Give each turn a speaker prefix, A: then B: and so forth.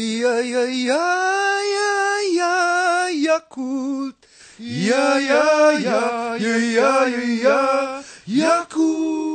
A: Ja, ja, ja, ja, ja, Yakult.
B: Ja, ja, ja, ja, ja, ja, Yakult.